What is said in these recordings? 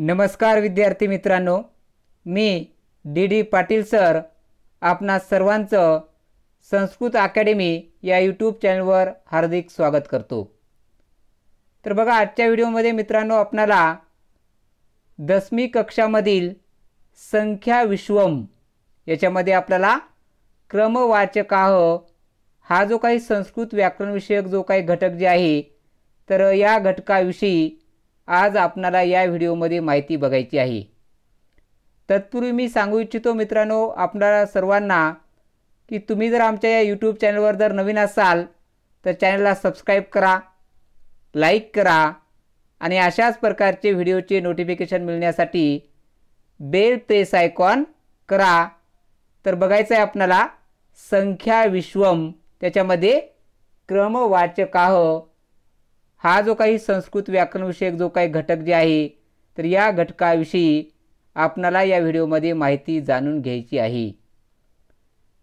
नमस्कार विद्यार्थी मित्रांनो मी डी डी पाटील सर आपणा सर्वांचं संस्कृत अकॅडमी या यूट्यूब चॅनलवर हार्दिक स्वागत करतो तर बघा आजच्या व्हिडिओमध्ये मित्रांनो आपणाला दसमी कक्षामधील संख्या विश्वम याच्यामध्ये आपल्याला क्रमवाचकाह हा जो काही संस्कृत व्याकरणविषयक जो काही घटक जे आहे तर या घटकाविषयी आज आपणाला या व्हिडिओमध्ये माहिती बघायची आहे तत्पूर्वी मी सांगू इच्छितो मित्रांनो आपणाला सर्वांना की तुम्ही जर आमच्या या यूट्यूब चॅनलवर जर नवीन असाल तर चॅनलला सबस्क्राईब करा लाईक करा आणि अशाच प्रकारचे व्हिडिओचे नोटिफिकेशन मिळण्यासाठी बेल प्रेस आयकॉन करा तर बघायचं आहे आपणाला संख्या विश्वम त्याच्यामध्ये क्रमवाचकाह हा जो काही संस्कृत व्याकरणविषयक जो काही घटक जे आहे तर या घटकाविषयी आपणाला या व्हिडिओमध्ये माहिती जाणून घ्यायची आहे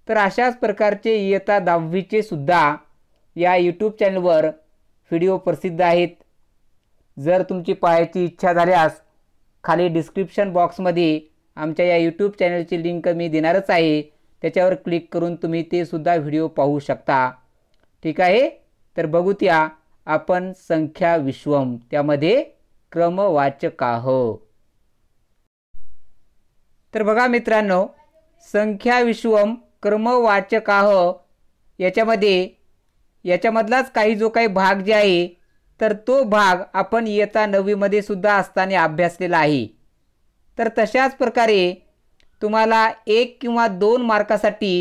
तर अशाच प्रकारचे इयत्ता दहावीचे सुद्धा या यूट्यूब चॅनलवर व्हिडिओ प्रसिद्ध आहेत जर तुमची पाहायची इच्छा झाल्यास खाली डिस्क्रिप्शन बॉक्समध्ये आमच्या या यूट्यूब चॅनलची लिंक मी देणारच आहे त्याच्यावर क्लिक करून तुम्ही ते सुद्धा व्हिडिओ पाहू शकता ठीक आहे तर बघू आपण संख्या विश्वम त्यामध्ये क्रमवाचक आहो तर बघा मित्रांनो संख्या विश्वम क्रमवाचक आहो याच्यामध्ये याच्यामधलाच काही जो काही भाग जे आहे तर तो भाग आपण इयत्ता नववीमध्ये सुद्धा असताना अभ्यासलेला आहे तर तशाच प्रकारे तुम्हाला एक किंवा दोन मार्कासाठी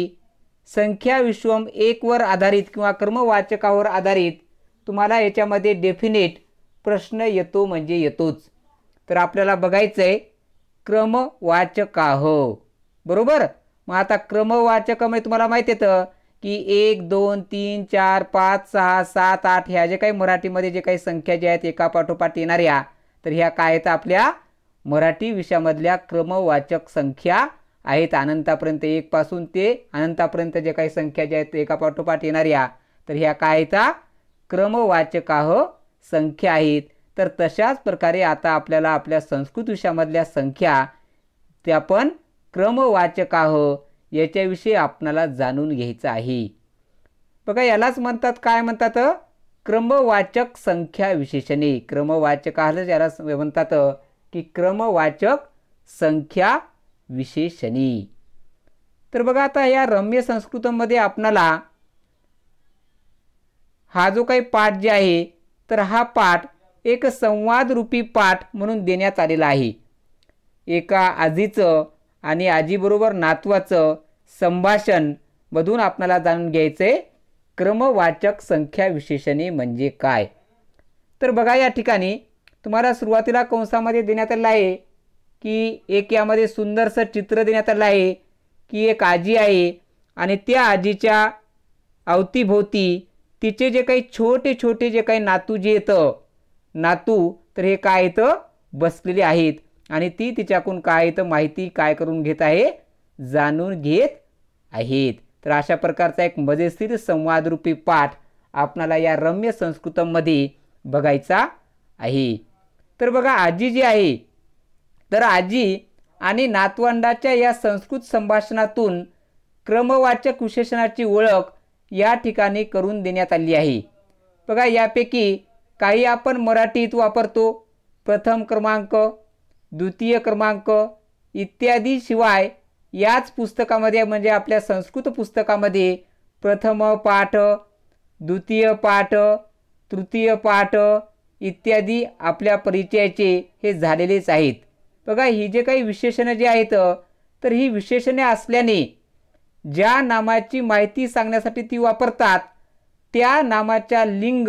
संख्या विश्वम एकवर आधारित किंवा क्रमवाचकावर आधारित तुम्हाला याच्यामध्ये डेफिनेट प्रश्न येतो म्हणजे येतोच तर आपल्याला बघायचं आहे क्रमवाचकाह बरोबर मग आता क्रमवाचक म्हणजे तुम्हाला माहीत येतं की एक दोन तीन चार पाच सहा सात आठ ह्या जे काही मराठीमध्ये जे काही संख्या ज्या आहेत एकापाठोपाठ येणाऱ्या तर ह्या काय आहेत आपल्या मराठी विषयामधल्या क्रमवाचक संख्या आहेत अनंतापर्यंत एकपासून ते अनंतापर्यंत जे काही संख्या ज्या आहेत एकापाठोपाठ येणाऱ्या तर ह्या काय आहेत क्रमवाचकाह संख्या आहेत तर तशाच प्रकारे आता आपल्याला आपल्या संस्कृत संख्या त्या पण क्रमवाचकाह याच्याविषयी आपणाला जाणून घ्यायचं आहे बघा यालाच म्हणतात काय म्हणतात क्रमवाचक संख्या विशेषणे क्रमवाचकाला याला म्हणतात की क्रमवाचक संख्या विशेषणे तर बघा आता या रम्य संस्कृतमध्ये आपणाला हा जो काही पाठ जे आहे तर हा पाठ एक संवादरूपी पाठ म्हणून देण्यात आलेला आहे एका आजीचं आणि आजीबरोबर नातवाचं संभाषण मधून आपणाला जाणून आहे क्रमवाचक संख्या विशेषणे म्हणजे काय तर बघा या ठिकाणी तुम्हाला सुरुवातीला कंसामध्ये देण्यात आलं आहे की एक यामध्ये सुंदरसं चित्र देण्यात आलं आहे की एक आजी आहे आणि त्या आजीच्या अवतीभोवती तिचे जे काही छोटे छोटे जे काही नातू जे येतं नातू तर हे काय येतं बसलेले आहेत आणि ती तिच्याकडून काय येतं माहिती काय करून घेत आहे जाणून घेत आहेत तर अशा प्रकारचा एक मजेशीर संवादरूपी पाठ आपणाला या रम्य संस्कृतमध्ये बघायचा आहे तर बघा आजी जी आहे तर आजी आणि नातवंडाच्या या संस्कृत संभाषणातून क्रमवाचक विशेषणाची ओळख या ठिकाणी करून देण्यात आली आहे बघा यापैकी काही आपण मराठीत वापरतो प्रथम क्रमांक द्वितीय क्रमांक इत्यादी शिवाय याच पुस्तकामध्ये म्हणजे आपल्या संस्कृत पुस्तकामध्ये प्रथम पाठ द्वितीय पाठ तृतीय पाठ इत्यादी आपल्या परिचयाचे हे झालेलेच आहेत बघा ही जे काही विशेषणं जे आहेत तर ही विशेषणे असल्याने ज्या नामाची माहिती सांगण्यासाठी ती वापरतात त्या नामाच्या लिंग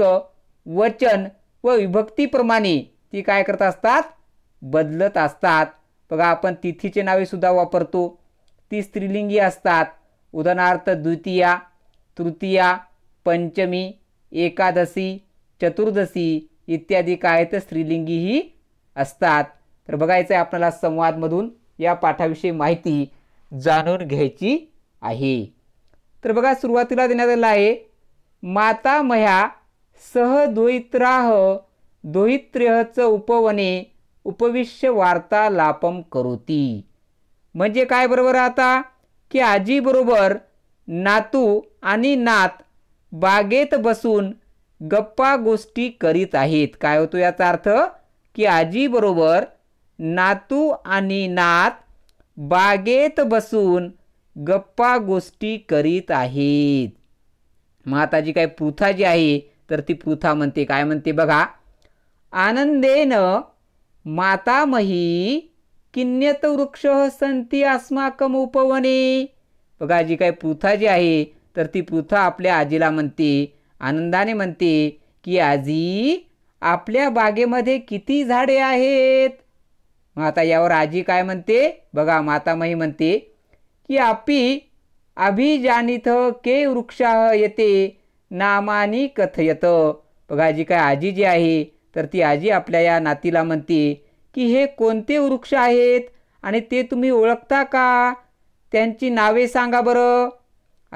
वचन व विभक्तीप्रमाणे ती काय करत असतात बदलत असतात बघा आपण तिथीचे नावे सुद्धा वापरतो ती स्त्रीलिंगी असतात उदाहरणार्थ द्वितीया तृतीया पंचमी एकादशी चतुर्दशी इत्यादी काय तर स्त्रीलिंगीही असतात तर बघायचं आहे आपल्याला संवादमधून या पाठाविषयी माहिती जाणून घ्यायची आहे तर बघा सुरुवातीला देण्यात आलं आहे माता मह्या सह दोहित्राह दोहित्र्यहचं उपवने उपविश्य वार्ता लापम करोती म्हणजे काय बरोबर आता की आजीबरोबर नातू आणि नात बागेत बसून गप्पा गोष्टी करीत आहेत काय होतो याचा अर्थ की आजीबरोबर नातू आणि नात बागेत बसून गप्पा गोष्टी करीत आहेत माताजी काय पृथा जी आहे तर ती पृथा म्हणते काय म्हणते बघा आनंदेनं मातामही किन्यत वृक्ष संती अस्माकम उपवने बघा जी काय पृथा जी आहे तर ती पृथा आपल्या आजीला म्हणते आनंदाने म्हणते की आजी आपल्या बागेमध्ये किती झाडे आहेत माता यावर आजी काय म्हणते बघा मातामही म्हणते की अपि अभिजानित के वृक्षाह येते नामानी कथयत बघा जी काय आजी जी आहे तर ती आजी आपल्या या नातीला म्हणते की हे कोणते वृक्ष आहेत आणि ते तुम्ही ओळखता का त्यांची नावे सांगा बरं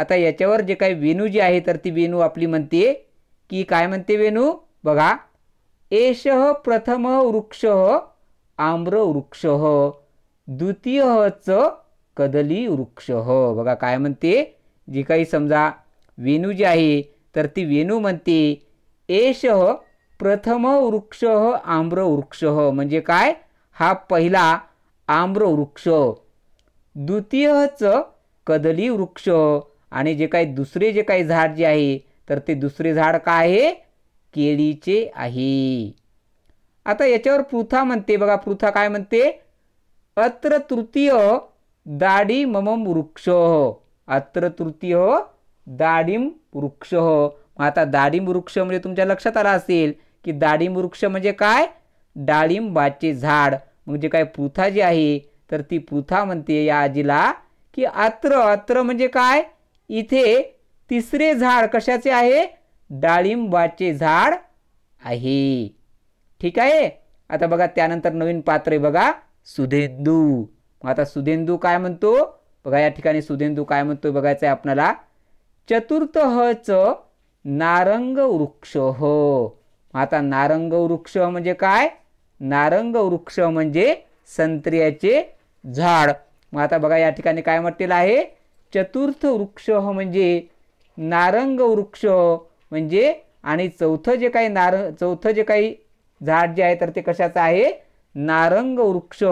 आता याच्यावर जे काही वेणू जी आहे तर ती वेणू आपली म्हणते की काय म्हणते वेणू बघा एष प्रथम वृक्ष आम्र वृक्ष द्वितीय च कदली वृक्ष हो, बघा काय म्हणते जी काही समजा वेणू जी आहे तर ती वेणू म्हणते एष प्रथम वृक्ष आम्रवृक्ष म्हणजे काय हा पहिला आम्रवृक्ष द्वितीयच कदली वृक्ष आणि जे काही दुसरे जे काही झाड जे आहे तर ते दुसरे झाड काय आहे केळीचे आहे आता याच्यावर पृथा म्हणते बघा पृथा काय म्हणते अत्र तृतीय दाडी मम वृक्ष अत्र तृतीय हो दाढीम वृक्ष मग आता दाढीम वृक्ष म्हणजे तुमच्या लक्षात आला असेल की दाढीम वृक्ष म्हणजे काय डाळिंबाचे झाड म्हणजे काय पृथा जी आहे तर ती पृथा म्हणते या आजीला की अत्र अत्र म्हणजे काय इथे तिसरे झाड कशाचे आहे डाळिंबाचे झाड आहे ठीक आहे आता बघा त्यानंतर नवीन पात्र आहे बघा सुधेंदू मग आता सुधेंदू काय म्हणतो बघा या ठिकाणी सुधेंदू काय म्हणतो बघायचं आहे आपल्याला चतुर्थ ह च नारंग वृक्ष हो आता नारंग वृक्ष म्हणजे काय नारंग वृक्ष म्हणजे संत्र्याचे झाड मग आता बघा या ठिकाणी काय म्हटलेलं आहे चतुर्थ वृक्ष म्हणजे नारंग वृक्ष म्हणजे आणि चौथं जे काही नार चौथं जे काही झाड जे आहे तर ते कशाचं आहे नारंग वृक्ष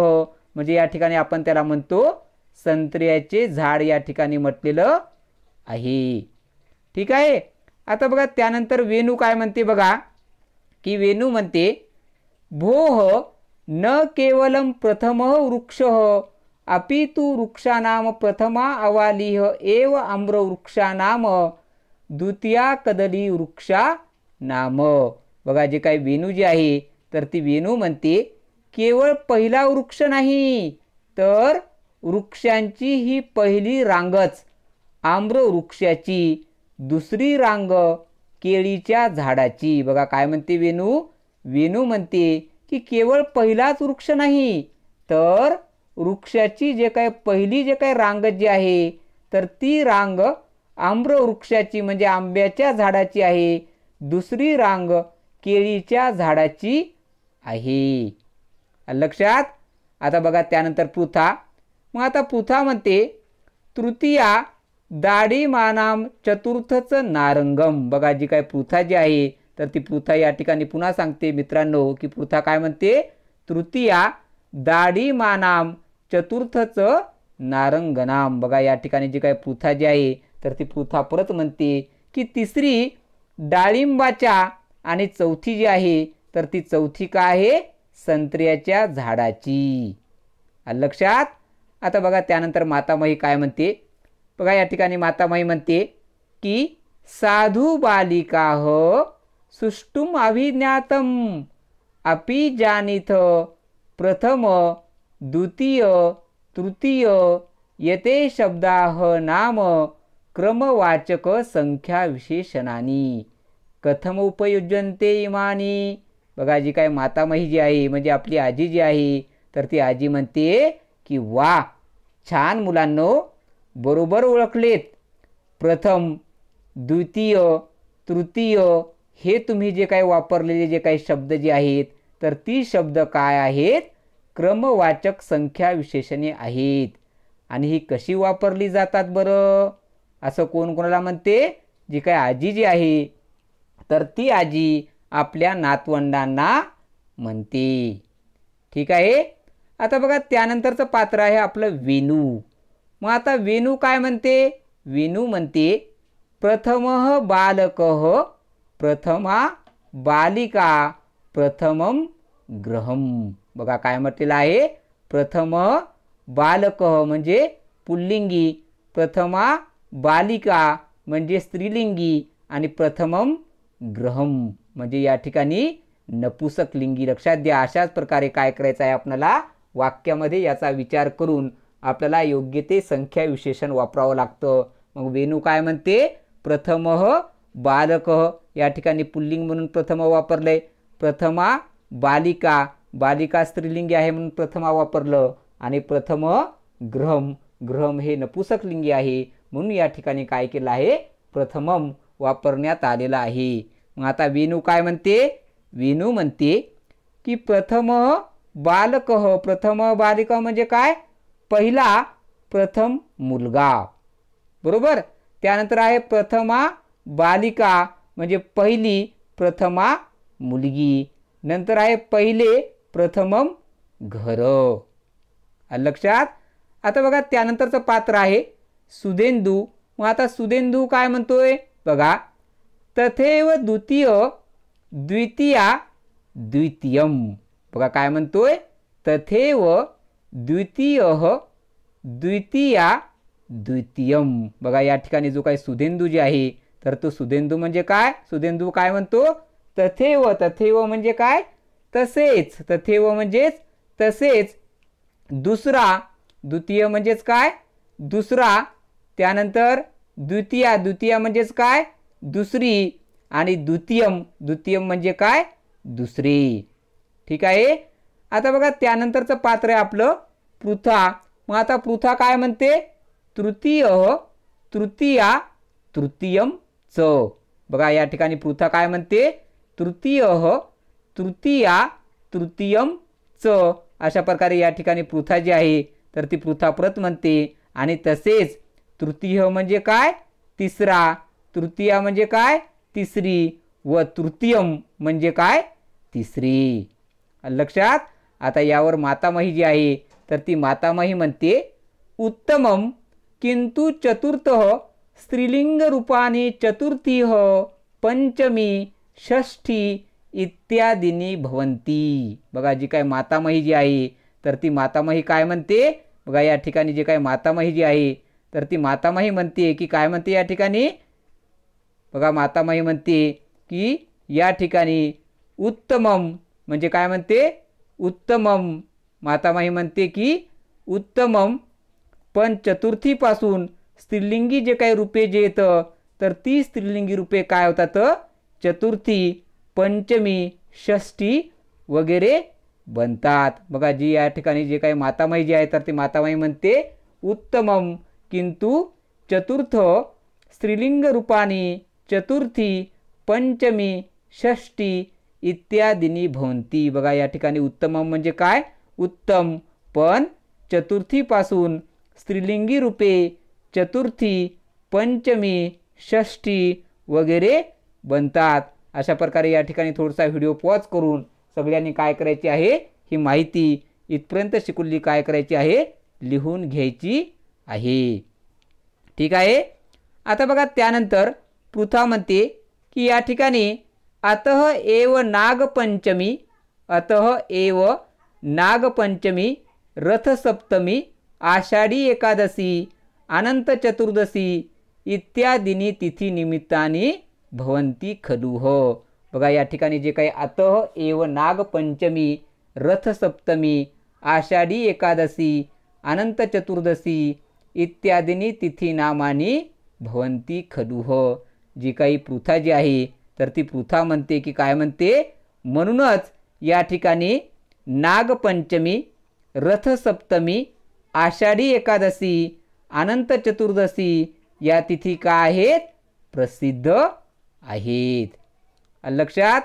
म्हणजे या ठिकाणी आपण त्याला म्हणतो संत्र्याचे झाड या ठिकाणी म्हटलेलं आहे ठीक आहे आता बघा त्यानंतर वेणू काय म्हणते बघा की वेणू म्हणते भोह न केवलम प्रथम वृक्ष अपी तू वृक्षानाम प्रथमा अवालिह एव वृक्षानाम द्वितीया कदली वृक्षा नाम बघा जे काही वेणू जी आहे तर ती वेणू म्हणते केवळ पहिला वृक्ष नाही तर वृक्षांची ही पहिली रांगच आम्र वृक्षाची दुसरी रांग केळीच्या झाडाची बघा काय म्हणते वेणू वेणू म्हणते की केवळ पहिलाच वृक्ष नाही तर वृक्षाची जे काय पहिली जे काय रांग जी आहे तर ती रांग आम्रवृक्षाची वृक्षाची म्हणजे आंब्याच्या झाडाची आहे दुसरी रांग केळीच्या झाडाची आहे लक्षात आता बघा त्यानंतर पृथा मग आता पृथा म्हणते तृतीया दाढी मानाम चतुर्थच नारंगम बघा जी काय पृथा जी आहे तर ती पृथा या ठिकाणी पुन्हा सांगते मित्रांनो की पृथा काय म्हणते तृतीया दाढी मानाम चतुर्थच नारंगनाम बघा या ठिकाणी जी काय पृथा जी आहे तर ती पृथा परत म्हणते की तिसरी डाळिंबाच्या आणि चौथी जी आहे तर ती चौथी काय आहे संत्र्याच्या झाडाची लक्षात आता बघा त्यानंतर मातामही काय म्हणते बघा या ठिकाणी मातामही म्हणते की साधू बालिका हो सुष्टुम अभिज्ञातम अपि जानिथ प्रथम द्वितीय तृतीय येते शब्दाह नाम क्रमवाचक संख्या विशेषणानी कथम उपयुज्यते इमानी बघा जी काय मातामही जी आहे म्हणजे आपली आजी जी आहे तर ती आजी म्हणते की वा छान मुलांनो बरोबर ओळखलेत प्रथम द्वितीय तृतीय हे तुम्ही जे काही वापरलेले जे काही शब्द जे आहेत तर ती शब्द काय आहेत क्रमवाचक संख्या विशेषणे आहेत आणि ही कशी वापरली जातात बरं असं कोण कोणाला म्हणते जी काय आजी जी आहे तर ती आजी आपल्या नातवंडांना म्हणते ठीक आहे आता बघा त्यानंतरचं पात्र आहे आपलं वेणू मग आता वेणू काय म्हणते वेणू म्हणते प्रथम बालक प्रथमा बालिका प्रथमम ग्रहम बघा काय म्हटलेलं आहे प्रथम बालक म्हणजे पुल्लिंगी प्रथमा बालिका म्हणजे स्त्रीलिंगी आणि प्रथमम ग्रहम म्हणजे या ठिकाणी नपुसक लिंगी लक्षात द्या अशाच प्रकारे काय करायचं आहे आपल्याला वाक्यामध्ये याचा विचार करून आपल्याला योग्य ते संख्या विशेषण वापरावं लागतं मग वेणू काय म्हणते प्रथम बालक या ठिकाणी पुल्लिंग म्हणून प्रथम वापरले प्रथमा बालिका बालिका स्त्रीलिंगी आहे म्हणून प्रथमा वापरलं आणि प्रथम ग्रहम ग्रहम हे नपुसकलिंगी आहे म्हणून या ठिकाणी काय केलं आहे प्रथमम वापरण्यात आलेलं आहे मग आता वेणू काय म्हणते वेणू म्हणते की प्रथम बालक हो. प्रथम बालिका म्हणजे काय पहिला प्रथम मुलगा बरोबर त्यानंतर आहे प्रथमा बालिका म्हणजे पहिली प्रथमा मुलगी नंतर आहे पहिले प्रथमम घर लक्षात आता बघा त्यानंतरचं पात्र आहे सुदेंदू मग आता सुदेंदू काय म्हणतोय बघा तथेव द्वितीय द्वितीया द्वितीयम बघा काय म्हणतोय तथेव द्वितीय द्वितीया द्वितीयम बघा या ठिकाणी जो काही सुधेंदू जे आहे तर तो सुधेंदू म्हणजे काय सुधेंदू काय म्हणतो तथेव तथेव म्हणजे काय तसेच तथेव म्हणजेच तसेच दुसरा द्वितीय म्हणजेच काय दुसरा त्यानंतर द्वितीया द्वितीया म्हणजेच काय दुसरी आणि द्वितीयम द्वितीयम म्हणजे काय दुसरी ठीक आहे आता बघा त्यानंतरचं पात्र आहे आपलं पृथा मग आता पृथा काय म्हणते तृतीय तृतीया तृतीयम च बघा या ठिकाणी पृथा काय म्हणते तृतीय तृतीया तृतीयम च अशा प्रकारे या ठिकाणी पृथा जी आहे तर ती पृथा परत म्हणते आणि तसेच तृतीय म्हणजे काय तिसरा तृतीया म्हणजे काय तिसरी व तृतीयम म्हणजे काय तिसरी लक्षात आता यावर मातामही जी आहे तर ती मातामही म्हणते उत्तमम किंतु चतुर्थ स्त्रीलिंग रूपाने चतुर्थी हो, पंचमी षष्ठी इत्यादिनी भवंती बघा जी काय मातामही जी आहे तर ती मातामही काय म्हणते बघा या ठिकाणी जी काय मातामही जी आहे तर ती मातामही म्हणते की काय म्हणते या ठिकाणी बघा मातामाई म्हणते की या ठिकाणी उत्तमम म्हणजे काय म्हणते उत्तमम मातामाई म्हणते की उत्तमम पण चतुर्थीपासून स्त्रीलिंगी जे काही रूपे जे येतं तर ती स्त्रीलिंगी रूपे काय होतात चतुर्थी पंचमी षष्टी वगैरे बनतात बघा जी या ठिकाणी जे काही मातामाई जी आहे तर ती मातामाई म्हणते उत्तमम किंतु चतुर्थ स्त्रीलिंग रूपाने चतुर्थी पंचमी षष्टी इत्यादीनी भोवंती बघा या ठिकाणी उत्तम म्हणजे काय उत्तम पण चतुर्थीपासून स्त्रीलिंगी रूपे चतुर्थी पंचमी षष्टी वगैरे बनतात अशा प्रकारे या ठिकाणी थोडासा व्हिडिओ पॉज करून सगळ्यांनी काय करायची आहे ही माहिती इथपर्यंत शिकुल्ली काय करायची आहे लिहून घ्यायची आहे ठीक आहे आता बघा त्यानंतर पृथा म्हणते की या ठिकाणी अतः एव नागपंचमी अतः एव नागपंचमी रथसप्तमी आषाढी एकादशी अनंत चतुर्दशी तिथी निमित्ताने भवंती खलू बघा या ठिकाणी जे काही अतः एव नागपंचमी रथसप्तमी आषाढी एकादशी अनंत चतुर्दशी इत्यादिनी तिथी नामानी भवंती खलू जी काही पृथा जी आहे तर ती पृथा म्हणते की काय म्हणते म्हणूनच या ठिकाणी नागपंचमी रथसप्तमी आषाढी एकादशी अनंत चतुर्दशी या तिथी का आहेत प्रसिद्ध आहेत लक्षात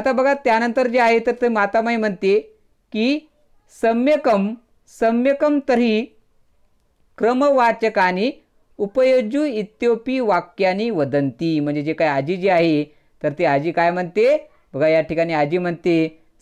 आता बघा त्यानंतर जे आहे तर ते मातामाई म्हणते की सम्यकम सम्यकम तरी क्रमवाचकाने उपयोजू इत्योपी वाक्यानी वदंती म्हणजे जे काय आजी जी आहे तर ती आजी काय म्हणते बघा या ठिकाणी आजी म्हणते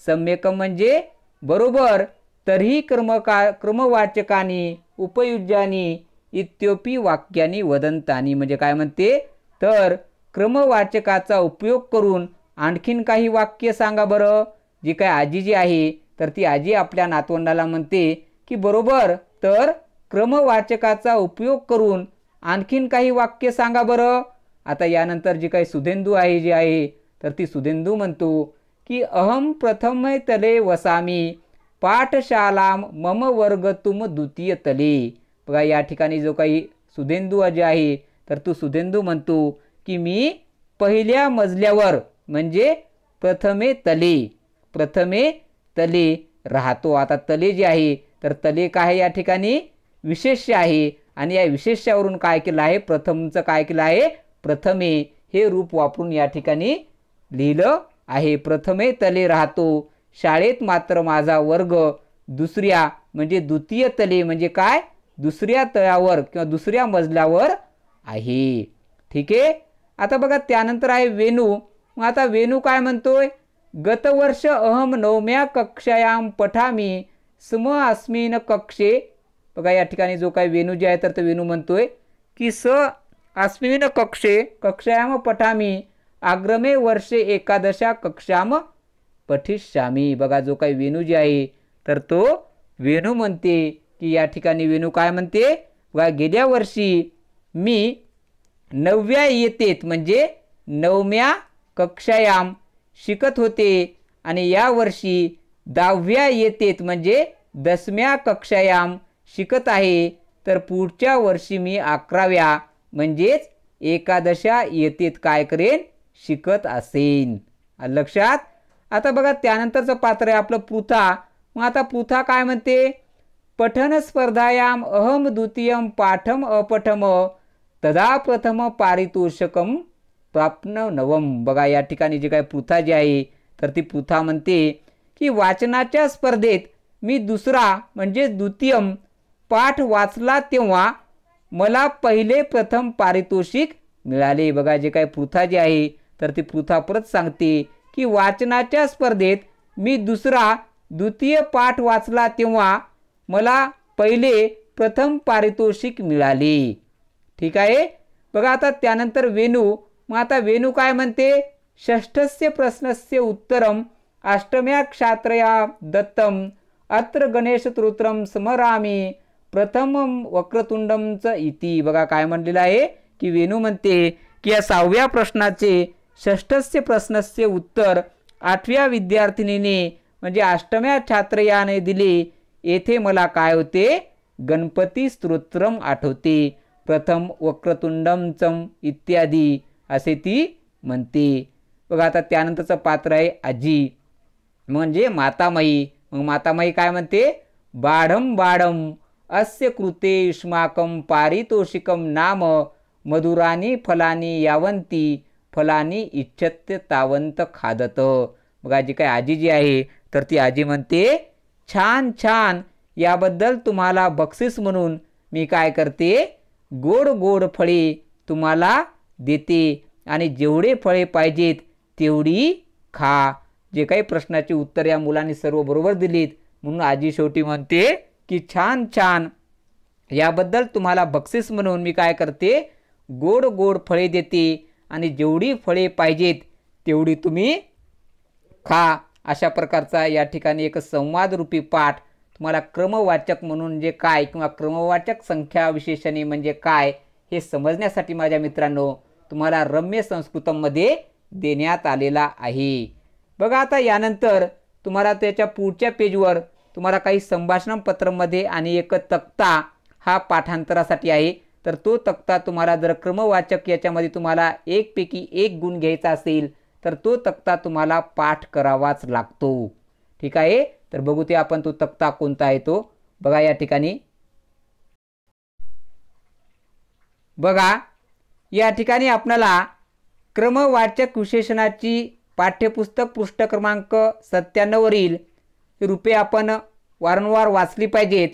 सम्यक म्हणजे बरोबर तरीही क्रमका क्रमवाचकानी उपयुज्यानी इत्योपी वाक्यानी वदंतानी म्हणजे काय म्हणते तर क्रमवाचकाचा उपयोग करून आणखीन काही वाक्य सांगा बरं जी काय आजी जी आहे तर ती आजी आपल्या नातवंडाला म्हणते की बरोबर तर क्रमवाचकाचा उपयोग करून आणखीन काही वाक्य सांगा बरं आता यानंतर जी काही सुधेंदू आहे जी आहे तर ती सुधेंदू म्हणतो की अहम प्रथम तले वसामी पाठशालाम मम वर्ग तुम द्वितीय तले बघा या ठिकाणी जो काही सुधेंदू जे आहे तर तो सुधेंदू म्हणतो की मी पहिल्या मजल्यावर म्हणजे प्रथमे तले प्रथमे तले राहतो आता तले जे आहे तर तले काय या ठिकाणी विशेष आहे आणि या विशेष्यावरून काय केलं आहे प्रथमचं काय केलं आहे प्रथमे हे रूप वापरून या ठिकाणी लिहिलं आहे प्रथमे तले राहतो शाळेत मात्र माझा वर्ग दुसऱ्या म्हणजे द्वितीय तले म्हणजे काय दुसऱ्या तळावर किंवा दुसऱ्या मजल्यावर आहे ठीक आहे आता बघा त्यानंतर आहे वेणू मग आता वेणू काय म्हणतोय गतवर्ष अहम नवम्या कक्षायाम पठामी स्म अस्मिन कक्षे बघा या ठिकाणी जो काय वेणू जे आहे तर तो वेणू म्हणतोय की स अस्मिन कक्षे कक्षायाम पठामी आग्रमे वर्षे एकादशा कक्षाम पठिष्यामी बघा जो काही वेणू जे आहे तर तो वेणू म्हणते की या ठिकाणी वेणू काय म्हणते बघा गेल्या वर्षी मी नवव्या येतेत म्हणजे नवम्या कक्षायाम शिकत होते आणि यावर्षी दहाव्या येतेत म्हणजे दसम्या कक्षायाम शिकत आहे तर पुढच्या वर्षी मी अकराव्या म्हणजेच एकादशा येतेत काय करेन शिकत असेन लक्षात आता बघा त्यानंतरचं पात्र आहे आपलं पृथा मग आता पृथा काय म्हणते पठन स्पर्धायाम अहम द्वितीयम पाठम अपठम तदा प्रथम पारितोषकम प्राप्न नवम बघा या ठिकाणी जी काय पृथा जी आहे तर ती पृथा म्हणते की वाचनाच्या स्पर्धेत मी दुसरा म्हणजेच द्वितीयम पाठ वाचला तेव्हा मला पहिले प्रथम पारितोषिक मिळाले बघा जे काही पृथा जी आहे तर ती पृथा परत सांगते की वाचनाच्या स्पर्धेत मी दुसरा द्वितीय पाठ वाचला तेव्हा मला पहिले प्रथम पारितोषिक मिळाले ठीक आहे बघा आता त्यानंतर वेणू मग आता वेणू काय म्हणते षष्ठस्य प्रश्नस्य उत्तरम अष्टम्या क्षात्रया दत्तम अत्र गणेश तृत्रम स्मरामी प्रथम वक्रतुंडमचं इति बघा काय म्हणलेलं आहे की वेणू म्हणते की या सहाव्या प्रश्नाचे षष्ठस्य प्रश्नस्य उत्तर आठव्या विद्यार्थिनीने म्हणजे अष्टम्या छात्रयाने दिले येथे मला काय होते गणपती स्तोत्रम आठवते प्रथम वक्रतुंडमचम इत्यादी असे ती म्हणते बघा आता त्यानंतरचं पात्र आहे आजी म्हणजे मातामाई मग मातामयी काय म्हणते बाढम बाढम अस्य कृते युष्माकं पारितोषिकं नाम मधुरानी फलानी यावंती फलानी इच्छत्य तावंत खादत बघा जी काय आजी जी आहे तर ती आजी म्हणते छान छान याबद्दल तुम्हाला बक्षीस म्हणून मी काय करते गोड गोड फळे तुम्हाला देते आणि जेवढे फळे पाहिजेत तेवढी खा जे काही प्रश्नाची उत्तर या मुलांनी सर्व बरोबर दिलीत म्हणून आजी शेवटी म्हणते की छान छान याबद्दल तुम्हाला बक्षीस म्हणून मी काय करते गोड गोड फळे देते आणि जेवढी फळे पाहिजेत तेवढी तुम्ही खा अशा प्रकारचा या ठिकाणी एक संवादरूपी पाठ तुम्हाला क्रमवाचक म्हणून जे काय किंवा क्रमवाचक संख्या विशेषणे म्हणजे काय हे समजण्यासाठी माझ्या मित्रांनो तुम्हाला रम्य संस्कृतमध्ये देण्यात आलेला आहे बघा आता यानंतर तुम्हाला त्याच्या पुढच्या पेजवर तुम्हाला काही संभाषणपत्रमध्ये आणि एक तक्ता हा पाठांतरासाठी आहे तर तो तक्ता तुम्हाला जर क्रमवाचक याच्यामध्ये तुम्हाला एकपैकी एक गुण घ्यायचा असेल तर तो तक्ता तुम्हाला पाठ करावाच लागतो ठीक आहे तर बघू ते आपण तो तक्ता कोणता आहे तो बघा या ठिकाणी बघा या ठिकाणी आपल्याला क्रमवाचक विशेषणाची पाठ्यपुस्तक पृष्ठ क्रमांक सत्त्याण्णववरील रूपे आपण वारंवार वाचली पाहिजेत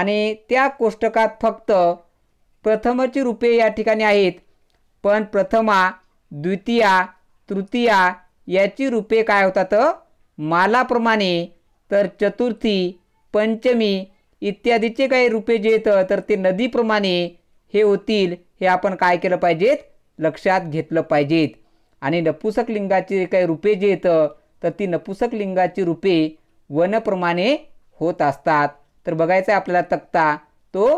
आणि त्या कोष्टकात फक्त प्रथमची रूपे या ठिकाणी आहेत पण प्रथमा द्वितीया तृतीया याची रूपे काय होतात मालाप्रमाणे तर चतुर्थी पंचमी इत्यादीचे काही रूपे जे येतं तर ते नदीप्रमाणे हे होतील हे आपण काय केलं पाहिजेत लक्षात घेतलं पाहिजेत आणि नपुसक लिंगाचे काही रूपे जे येतं तर ती नपुसक लिंगाची वनप्रमाणे होत असतात तर बघायचा आहे आपल्याला तक्ता तो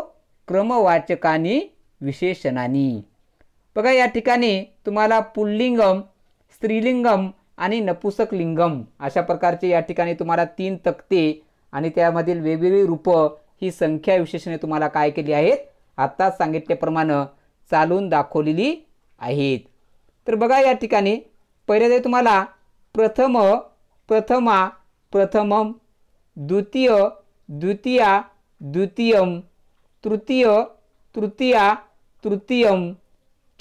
क्रमवाचकानी विशेषणानी बघा या ठिकाणी तुम्हाला पुल्लिंगम स्त्रीलिंगम आणि लिंगम अशा प्रकारचे या ठिकाणी तुम्हाला तीन तक्ते आणि त्यामधील वेगवेगळी रूपं ही संख्या विशेषणे तुम्हाला काय केली आहेत आत्ताच सांगितल्याप्रमाणे चालून दाखवलेली आहेत तर बघा या ठिकाणी पहिल्यांदा तुम्हाला प्रथम प्रथमा प्रथमं द्वितीय द्वितीया द्वितीयं तृतीय तृतीया तृतीयं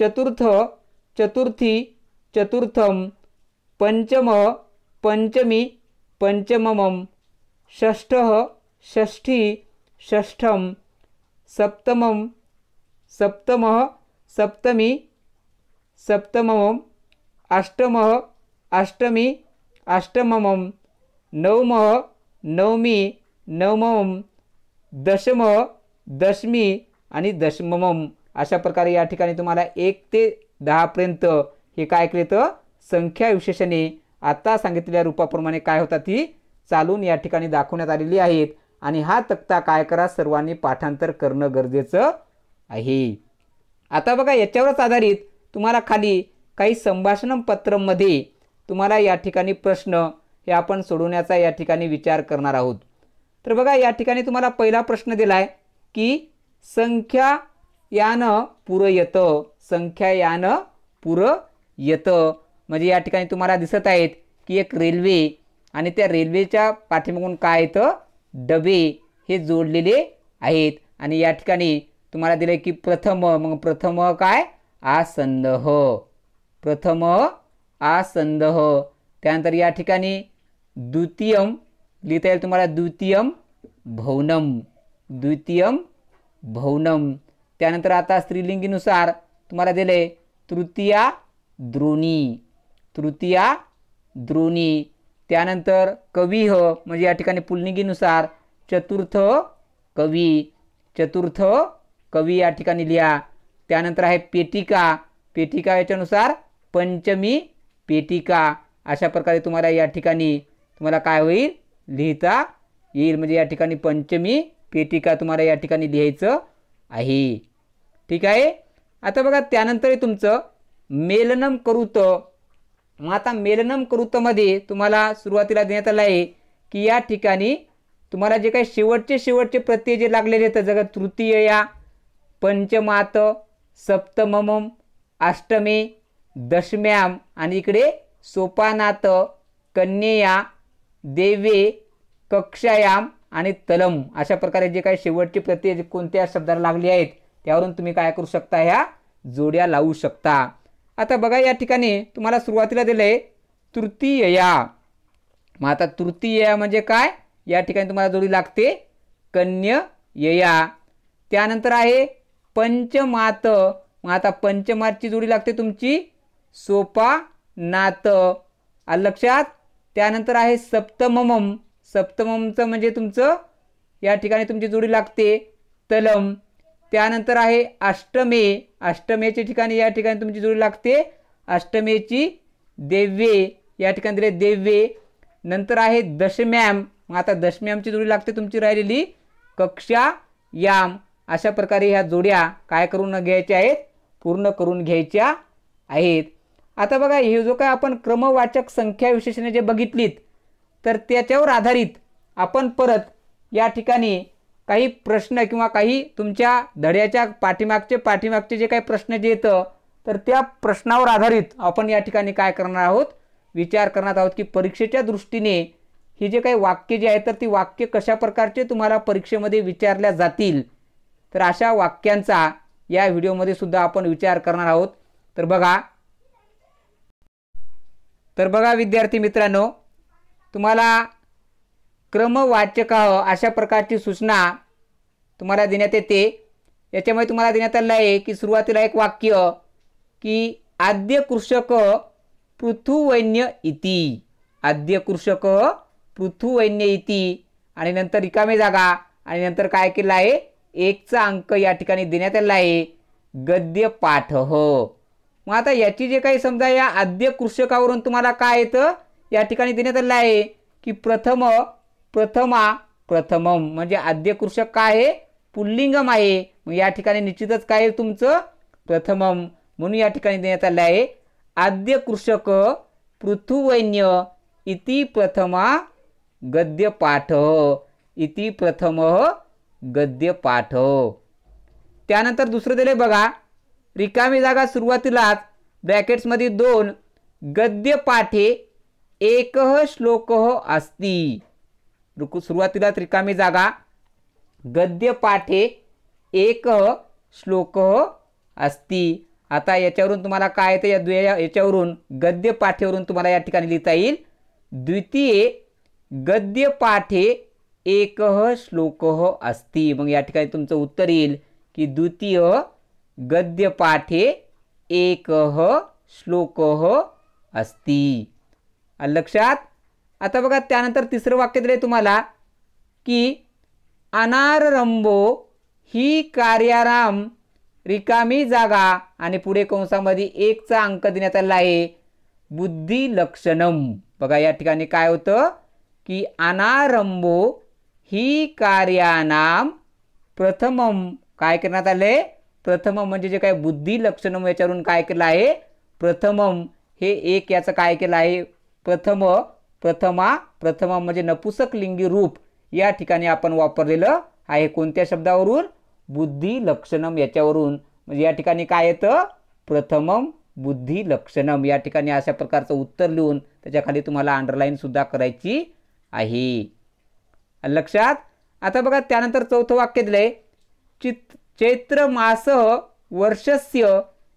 चतुर्थ चतुर्थी चतुर्थं पंचम पंचमी पंचमम षष्ठ षष्ठी षष्ठं सप्तम सप्तम सप्तमी सप्तममम् अष्टम अष्टमी अष्टमम नवम नवमी नवमम दशम दशमी आणि दशमम अशा प्रकारे या ठिकाणी तुम्हाला एक ते दहापर्यंत हे काय केलं संख्या विशेषणे आत्ता सांगितलेल्या रूपाप्रमाणे काय होतात ती चालून या ठिकाणी दाखवण्यात आलेली आहेत आणि हा तक्ता काय करा सर्वांनी पाठांतर करणं गरजेचं आहे आता बघा याच्यावरच आधारित तुम्हाला खाली काही संभाषणपत्रमध्ये तुम्हाला या ठिकाणी प्रश्न हे आपण सोडवण्याचा या ठिकाणी विचार करणार आहोत तर बघा या ठिकाणी तुम्हाला पहिला प्रश्न दिला आहे की संख्या यानं पुरं येतं संख्या यानं पुरं येतं म्हणजे या ठिकाणी तुम्हाला दिसत आहेत की एक रेल्वे आणि त्या रेल्वेच्या पाठीमागून काय येतं डबे हे जोडलेले आहेत आणि या ठिकाणी तुम्हाला दिलं की प्रथम मग प्रथम काय आसंद प्रथम आसंद त्यानंतर या ठिकाणी द्वितीयम लिहिता येईल तुम्हाला द्वितीयम भवनम द्वितीयम भवनम त्यानंतर आता स्त्रीलिंगीनुसार तुम्हाला दिले तृतीया द्रोणी तृतीया द्रोणी त्यानंतर ह म्हणजे या ठिकाणी पुलिंगीनुसार चतुर्थ कवी चतुर्थ कवी या ठिकाणी लिहा त्यानंतर आहे पेटिका पेटिका याच्यानुसार पंचमी पेटिका अशा प्रकारे तुम्हाला या ठिकाणी तुम्हाला काय होईल लिहिता येईल म्हणजे या ठिकाणी पंचमी पेटिका तुम्हाला या ठिकाणी लिहायचं आहे ठीक आहे आता बघा त्यानंतर तुमचं मेलनम करुत मग आता मेलनम करुतमध्ये तुम्हाला सुरुवातीला देण्यात आलं आहे की या ठिकाणी तुम्हाला जे काही शेवटचे शेवटचे प्रत्यय जे लागलेले आहेत जगा तृतीय या पंचमात सप्तमम अष्टमे दशम्याम आणि इकडे सोपानात कन्येया देवे कक्षायाम आणि तलम अशा प्रकारे जे काही शेवटची प्रत्यय कोणत्या शब्दाला लागली आहेत त्यावरून तुम्ही काय करू शकता ह्या जोड्या लावू शकता आता बघा या ठिकाणी तुम्हाला सुरुवातीला दिलं आहे तृतीयया मग आता तृतीयया म्हणजे काय या ठिकाणी तुम्हाला जोडी लागते कन्य त्यानंतर आहे पंचमात मग आता पंचमातची जोडी लागते तुमची सोपा नात लक्षात त्यानंतर आहे सप्तमम सप्तममचं म्हणजे तुमचं या ठिकाणी तुमची जोडी लागते तलम त्यानंतर आहे अष्टमे अष्टमेच्या ठिकाणी या ठिकाणी तुमची जोडी लागते अष्टमेची देव्ये या ठिकाणी दिले देव्ये नंतर आहे दशम्याम आता दशम्यामची जोडी लागते तुमची राहिलेली कक्षा याम अशा प्रकारे ह्या जोड्या काय करून घ्यायच्या आहेत पूर्ण करून घ्यायच्या आहेत आता बघा हे जो काय आपण क्रमवाचक संख्या विशेषणे जे बघितलीत तर त्याच्यावर आधारित आपण परत या ठिकाणी काही प्रश्न किंवा काही तुमच्या धड्याच्या पाठीमागचे पाठीमागचे जे काही प्रश्न जे येतं तर त्या प्रश्नावर आधारित आपण या ठिकाणी काय करणार आहोत विचार करणार आहोत की परीक्षेच्या दृष्टीने ही जे काही वाक्य जे आहे तर ती वाक्य कशा प्रकारचे तुम्हाला परीक्षेमध्ये विचारल्या जातील तर अशा वाक्यांचा या व्हिडिओमध्ये सुद्धा आपण विचार करणार आहोत तर बघा तर बघा विद्यार्थी मित्रांनो तुम्हाला क्रमवाचक अशा प्रकारची सूचना तुम्हाला देण्यात येते याच्यामुळे तुम्हाला देण्यात आलं आहे की सुरुवातीला एक वाक्य की आद्य कृषक पृथुवैन्य इति आद्य कृषक पृथुवैन्य इति आणि नंतर रिकामे जागा आणि नंतर काय केलं आहे एकचा अंक या ठिकाणी देण्यात आलेला आहे गद्य पाठ हो मग आता याची जे काही समजा या आद्य कृषकावरून तुम्हाला काय येतं या ठिकाणी देण्यात आलेलं आहे की प्रथम प्रथमा प्रथमम म्हणजे आद्य कृषक काय आहे पुल्लिंगम आहे मग या ठिकाणी निश्चितच काय आहे तुमचं प्रथमम म्हणून या ठिकाणी देण्यात आलं आहे आद्य कृषक पृथुवैन्य इति प्रथमा गद्यपाठ इति प्रथम गद्यपाठ त्यानंतर दुसरं दिले बघा रिकामी जागा सुरुवातीलाच ब्रॅकेट्समध्ये दोन गद्य पाठे एक श्लोक असती रुकू सुरुवातीलाच रिकामी जागा गद्यपाठे एक श्लोक असती आता याच्यावरून तुम्हाला काय येतं या दुया याच्यावरून गद्यपाठेवरून तुम्हाला या ठिकाणी लिहिता येईल द्वितीय पाठे एक श्लोक असती मग या ठिकाणी तुमचं उत्तर येईल की द्वितीय गद्यपाठे एकः श्लोकः अस्ति लक्षात आता बघा त्यानंतर तिसरं वाक्य दिले तुम्हाला की अनारंभो ही कार्याराम रिकामी जागा आणि पुढे कंसामध्ये एकचा अंक देण्यात आला आहे बुद्धिलक्षणम बघा या ठिकाणी काय होतं की अनारंभो ही कार्यानाम प्रथमम काय करण्यात आले प्रथम म्हणजे जे काय बुद्धी लक्षणम याच्यावरून काय केलं आहे प्रथमम हे एक याचं काय केलं आहे प्रथम प्रथमा प्रथमा म्हणजे नपुसक लिंगी रूप या ठिकाणी आपण वापरलेलं आहे कोणत्या शब्दावरून बुद्धी लक्षणम याच्यावरून म्हणजे या ठिकाणी काय येतं प्रथमम बुद्धी लक्षणम या ठिकाणी अशा प्रकारचं उत्तर लिहून त्याच्याखाली तुम्हाला अंडरलाईनसुद्धा करायची आहे लक्षात आता बघा त्यानंतर चौथं वाक्य दिलंय आहे चैत्र मास वर्षस्य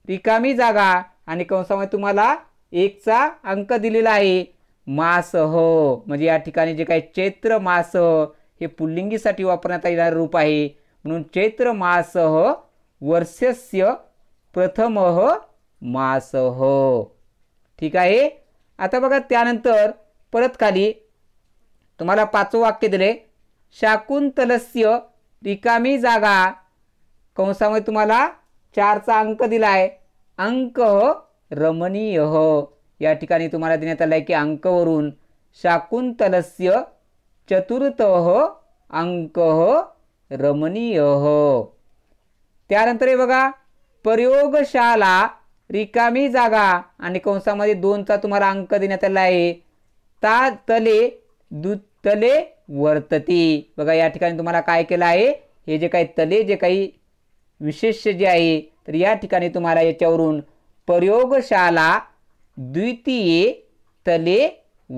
रिकामी जागा आणि कंसामध्ये तुम्हाला एकचा अंक दिलेला आहे मास म्हणजे या ठिकाणी जे काही चैत्र मास हे पुल्लिंगीसाठी वापरण्यात येणारं रूप आहे म्हणून चैत्र मास वर्षस्य प्रथम मास ठीक आहे आता बघा त्यानंतर परत खाली तुम्हाला पाचवं वाक्य दिले शाकुंतलस्य रिकामी जागा कंसामध्ये तुम्हाला चारचा अंक दिला आहे अंक रमणीय हो। या ठिकाणी तुम्हाला देण्यात आलं आहे की अंकवरून शाकुंतलस्य चतुर्थ अंक रमणीय हो। त्यानंतर हे बघा प्रयोगशाला रिकामी जागा आणि कंसामध्ये दोनचा तुम्हाला अंक देण्यात आला आहे ता तले दुतले वर्तती बघा या ठिकाणी तुम्हाला काय केलं आहे हे जे काही तले जे काही विशेष जे आहे तर या ठिकाणी तुम्हाला याच्यावरून प्रयोगशाला द्वितीय तले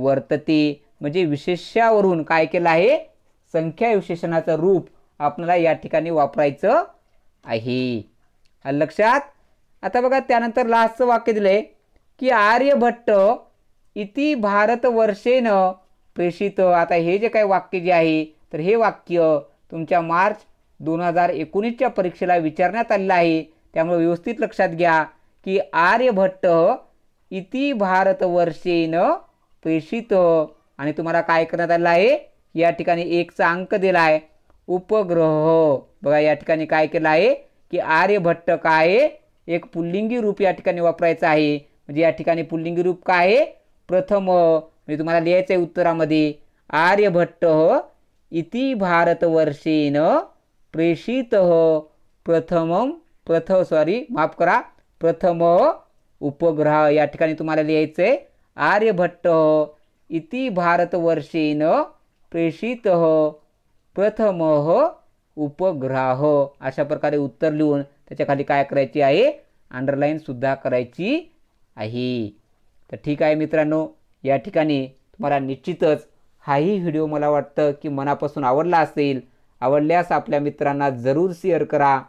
वर्तते म्हणजे विशेषावरून काय केलं आहे संख्या विशेषणाचं रूप आपल्याला या ठिकाणी वापरायचं आहे लक्षात आता बघा त्यानंतर लास्टचं वाक्य दिलं आहे की आर्यभट्ट इति भारतवर्षेनं प्रेषित आता हे जे काही वाक्य जे आहे तर हे वाक्य तुमच्या मार्च दोन हजार एकोणीसच्या परीक्षेला विचारण्यात आलेला आहे त्यामुळे व्यवस्थित लक्षात घ्या की आर्यभट्ट इति भारतवर्षेनं प्रेषित आणि तुम्हाला काय करण्यात आलेलं आहे या ठिकाणी एकचा अंक दिला आहे उपग्रह बघा या ठिकाणी काय केलं आहे की आर्यभट्ट काय एक पुल्लिंगी रूप या ठिकाणी वापरायचं आहे म्हणजे या ठिकाणी पुल्लिंगी रूप काय आहे प्रथम म्हणजे तुम्हाला लिहायचं आहे उत्तरामध्ये आर्यभट्ट इति भारतवर्षेनं प्रेषित प्रथम प्रथ सॉरी माफ करा प्रथम उपग्रह या ठिकाणी तुम्हाला लिहायचं आहे आर्यभट्ट इति भारतवर्षेन प्रेषित प्रथम उपग्रह अशा प्रकारे उत्तर लिहून त्याच्याखाली काय करायची आहे अंडरलाईनसुद्धा करायची आहे तर ठीक आहे मित्रांनो या ठिकाणी तुम्हाला निश्चितच हाही व्हिडिओ मला वाटतं की मनापासून आवडला असेल आवडल्यास आपल्या मित्रांना जरूर शेअर करा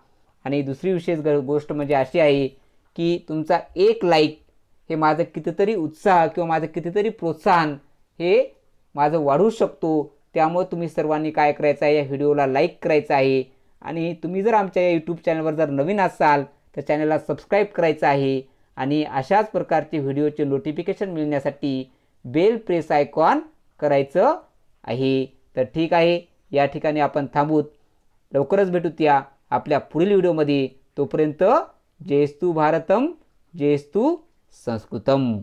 आणि दुसरी विशेष ग गोष्ट म्हणजे अशी आहे की तुमचा एक लाईक हे माझं कितीतरी उत्साह किंवा माझं कितीतरी प्रोत्साहन हे माझं वाढू शकतो त्यामुळे तुम्ही सर्वांनी काय करायचं आहे या व्हिडिओला लाईक करायचं आहे आणि तुम्ही जर आमच्या या यूट्यूब चॅनलवर जर नवीन असाल तर चॅनलला सबस्क्राईब करायचं आहे आणि अशाच प्रकारचे व्हिडिओचे नोटिफिकेशन मिळण्यासाठी बेल प्रेस आयकॉन करायचं आहे तर ठीक आहे या ठिकाणी आपण थांबूत लवकरच भेटू या आपल्या पुढील व्हिडिओमध्ये तोपर्यंत जयस्तू भारतम जयस्तू संस्कृतम